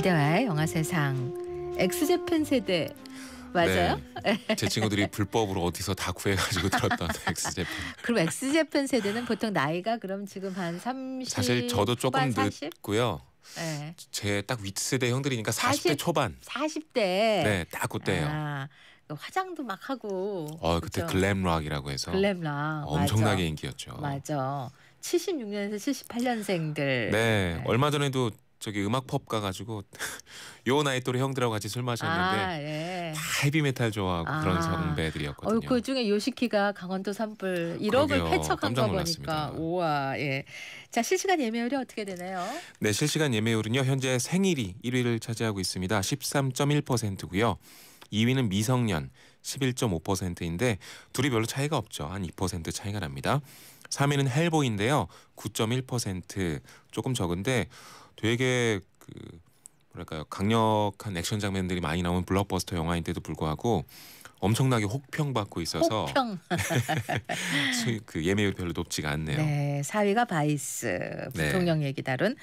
이다와의 영화 세상 엑스제팬 세대 맞아요? 네. 제 친구들이 불법으로 어디서 다 구해가지고 들었던 엑스제팬. 그럼 엑스제팬 세대는 보통 나이가 그럼 지금 한 30. 사실 저도 조금 40? 늦고요. 네. 제딱 윗세대 형들이니까 40, 40대 초반. 40대. 네, 딱 그때예요. 아, 그 화장도 막 하고. 어, 그때 그렇죠? 글램락이라고 해서. 글램락. 엄청나게 맞아. 인기였죠. 맞아. 76년에서 78년생들. 네, 네. 얼마 전에도 저기 음악펍 가가지고 요 나이 또래 형들하고 같이 술 마셨는데 아, 예. 다 헤비메탈 좋아하고 아. 그런 선배들이었거든요. 어, 그 중에 요시키가 강원도 산불 1억을 패척한 거 보니까 우와 예. 자 실시간 예매율이 어떻게 되나요? 네 실시간 예매율은요 현재 생일이 1위를 차지하고 있습니다. 13.1%고요. 2위는 미성년 11.5%인데 둘이 별로 차이가 없죠. 한 2% 차이가 납니다. 3위는 헬보인데요. 9.1% 조금 적은데 되게 그 뭐랄까요 강력한 액션 장면들이 많이 나온 블록버스터 영화인데도 불구하고 엄청나게 혹평받고 있어서 혹평. 그 예매율 별로 높지가 않네요. 네, 4위가 바이스 부통령 네. 얘기 다룬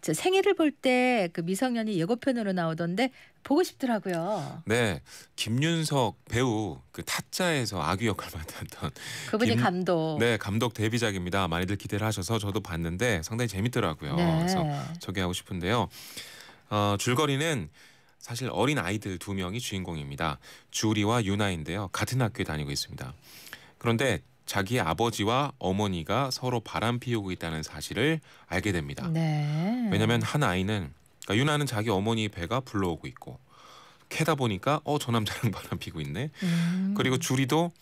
저 생일을 볼때 그 미성년이 예고편으로 나오던데 보고 싶더라고요. 네, 김윤석 배우 그 타짜에서 아귀 역할 맡았던 그분이 김, 감독. 네, 감독 데뷔작입니다. 많이들 기대를 하셔서 저도 봤는데 상당히 재밌더라고요. 네. 그래서 저기 하고 싶은데요. 어, 줄거리는 사실 어린 아이들 두 명이 주인공입니다. 주리와 유나인데요. 같은 학교에 다니고 있습니다. 그런데 자기의 아버지와 어머니가 서로 바람 피우고 있다는 사실을 알게 됩니다. 네. 왜냐하면 한 아이는 그러니까 유나는 자기 어머니 배가 불러오고 있고 캐다 보니까 어 저 남자랑 바람 피고 있네. 음. 그리고 주리도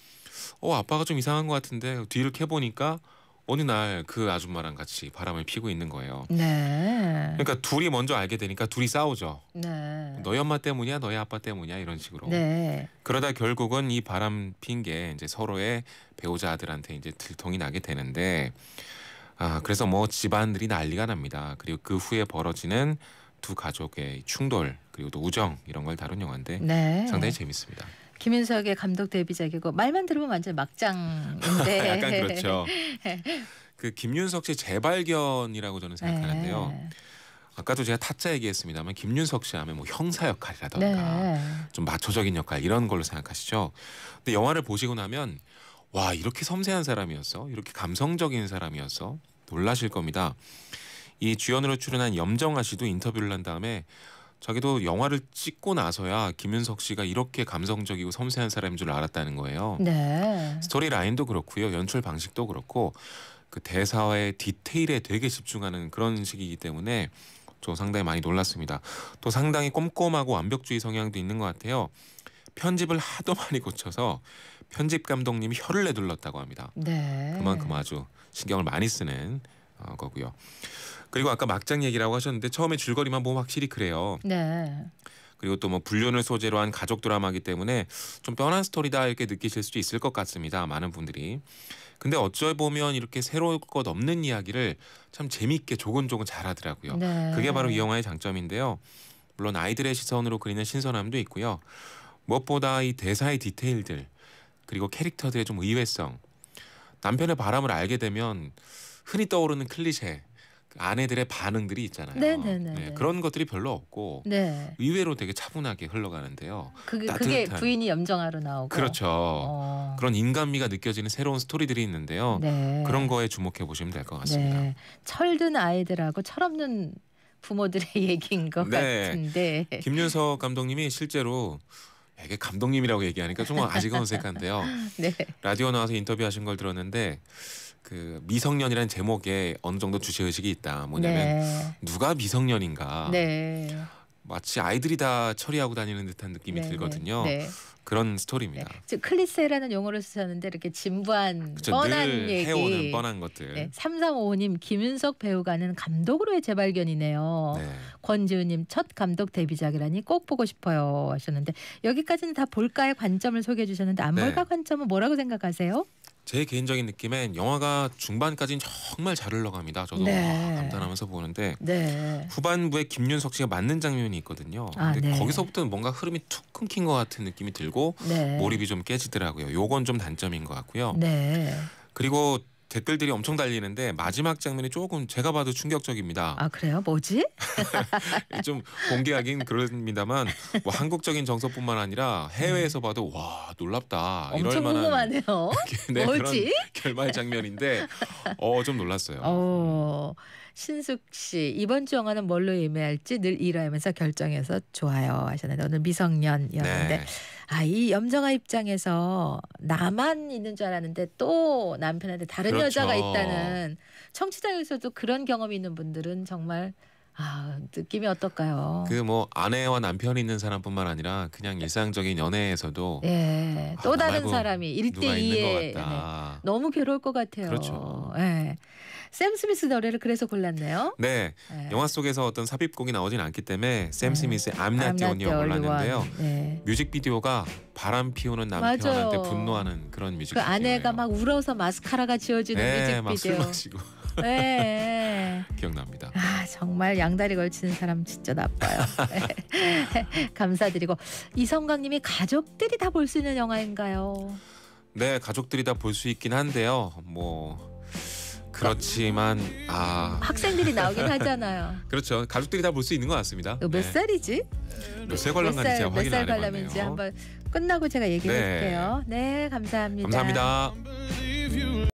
어 아빠가 좀 이상한 것 같은데 뒤를 캐 보니까 어느 날 그 아줌마랑 같이 바람을 피고 있는 거예요. 네. 그러니까 둘이 먼저 알게 되니까 둘이 싸우죠. 네. 너희 엄마 때문이야, 너희 아빠 때문이야 이런 식으로. 네. 그러다 결국은 이 바람 핀 게 이제 서로의 배우자 아들한테 이제 들통이 나게 되는데 아 그래서 뭐 집안들이 난리가 납니다. 그리고 그 후에 벌어지는 두 가족의 충돌 그리고 또 우정 이런 걸 다룬 영화인데 네. 상당히 재밌습니다. 김윤석의 감독 데뷔작이고 말만 들으면 완전 막장인데 약간 그렇죠. 네. 그 김윤석 씨 재발견이라고 저는 생각하는데요. 네. 아까도 제가 타짜 얘기했습니다만 김윤석 씨 하면 뭐 형사 역할이라던가 네. 좀 마초적인 역할 이런 걸로 생각하시죠. 근데 영화를 보시고 나면 와 이렇게 섬세한 사람이었어 이렇게 감성적인 사람이었어 놀라실 겁니다. 이 주연으로 출연한 염정아 씨도 인터뷰를 한 다음에 자기도 영화를 찍고 나서야 김윤석 씨가 이렇게 감성적이고 섬세한 사람인 줄 알았다는 거예요. 네. 스토리 라인도 그렇고요. 연출 방식도 그렇고 그 대사의 와 디테일에 되게 집중하는 그런 식이기 때문에 저 상당히 많이 놀랐습니다. 또 상당히 꼼꼼하고 완벽주의 성향도 있는 것 같아요. 편집을 하도 많이 고쳐서 편집 감독님이 혀를 내둘렀다고 합니다. 네. 그만큼 아주 신경을 많이 쓰는 어, 거고요. 그리고 아까 막장 얘기라고 하셨는데 처음에 줄거리만 보면 확실히 그래요. 네. 그리고 또 뭐 불륜을 소재로 한 가족 드라마이기 때문에 좀 뻔한 스토리다 이렇게 느끼실 수도 있을 것 같습니다. 많은 분들이. 근데 어찌 보면 이렇게 새로울 것 없는 이야기를 참 재미있게 조근조근 잘하더라고요. 네. 그게 바로 이 영화의 장점인데요. 물론 아이들의 시선으로 그리는 신선함도 있고요. 무엇보다 이 대사의 디테일들 그리고 캐릭터들의 좀 의외성 남편의 바람을 알게 되면 흔히 떠오르는 클리셰 아내들의 반응들이 있잖아요. 네네네. 네, 네, 네, 네, 그런 것들이 별로 없고 네. 의외로 되게 차분하게 흘러가는데요. 그게, 그게 부인이 염정하러 나오고 그렇죠. 어. 그런 인간미가 느껴지는 새로운 스토리들이 있는데요. 네. 그런 거에 주목해 보시면 될 것 같습니다. 철든 아이들하고 철없는 부모들의 얘기인 것 같은데 김윤석 감독님이 실제로 이게 감독님이라고 얘기하니까 좀 아직은 어색한데요. 라디오 나와서 인터뷰하신 걸 들었는데 그 미성년이라는 제목에 어느 정도 주제 의식이 있다. 뭐냐면 네. 누가 미성년인가. 네. 마치 아이들이 다 처리하고 다니는 듯한 느낌이 네, 네. 들거든요. 네. 그런 스토리입니다. 네. 클리세라는 용어를 쓰셨는데 이렇게 진부한 그쵸, 뻔한 얘기, 해오는 뻔한 것들. 네, 3355님 김윤석 배우가는 감독으로의 재발견이네요. 네. 권지우님 첫 감독 데뷔작이라니 꼭 보고 싶어요 하셨는데 여기까지는 다 볼까의 관점을 소개해 주셨는데 안 네. 볼까 관점은 뭐라고 생각하세요? 제 개인적인 느낌엔 영화가 중반까지는 정말 잘 흘러갑니다. 저도 네. 와, 아, 감탄하면서 보는데 네. 후반부에 김윤석 씨가 맞는 장면이 있거든요. 아, 근데 네. 거기서부터는 뭔가 흐름이 툭 끊긴 것 같은 느낌이 들고 네. 몰입이 좀 깨지더라고요. 요건 좀 단점인 것 같고요. 네. 그리고 댓글들이 엄청 달리는데 마지막 장면이 조금 제가 봐도 충격적입니다. 아 그래요? 뭐지? 좀 공개하긴 그렇습니다만 뭐 한국적인 정서뿐만 아니라 해외에서 음. 봐도 와 놀랍다. 엄청 궁금하네요. 네, 뭐지? 결말 장면인데 어좀 놀랐어요. 어... 신숙 씨 이번 주 영화는 뭘로 예매할지 늘일하면서 결정해서 좋아요 하셨는데 오늘 미성년이었는데 네. 아이 염정아 입장에서 나만 있는 줄 알았는데 또 남편한테 다른 그렇죠. 여자가 있다는 청취자에서도 그런 경험이 있는 분들은 정말 아 느낌이 어떨까요? 그 뭐 아내와 남편이 있는 사람뿐만 아니라 그냥 일상적인 연애에서도 예, 아, 또 다른 사람이 1대2에 네, 너무 괴로울 것 같아요. 그렇죠. 예. 샘 스미스 노래를 그래서 골랐네요. 네. 네. 영화 속에서 어떤 삽입곡이 나오진 않기 때문에 샘 네. 스미스의 I'm Not, I'm Not 골랐는데요. 네. 뮤직비디오가 바람 피우는 남편한테 맞아요. 분노하는 그런 뮤직비디오. 그 아내가 막 울어서 마스카라가 지워지는 네, 뮤직비디오. 막술 마시고. 네. 기억납니다. 아 정말 양다리 걸치는 사람 진짜 나빠요. 네. 감사드리고 이성광님이 가족들이 다 볼 수 있는 영화인가요? 네 가족들이 다 볼 수 있긴 한데요. 뭐 그러니까. 그렇지만 아 학생들이 나오긴 하잖아요. 그렇죠. 가족들이 다 볼 수 있는 것 같습니다. 몇 네. 살이지? 몇살 관람가지 제가 확인 안 해봤네요. 몇살 관람인지 한번 끝나고 제가 얘기해 네. 볼게요. 네, 감사합니다. 감사합니다.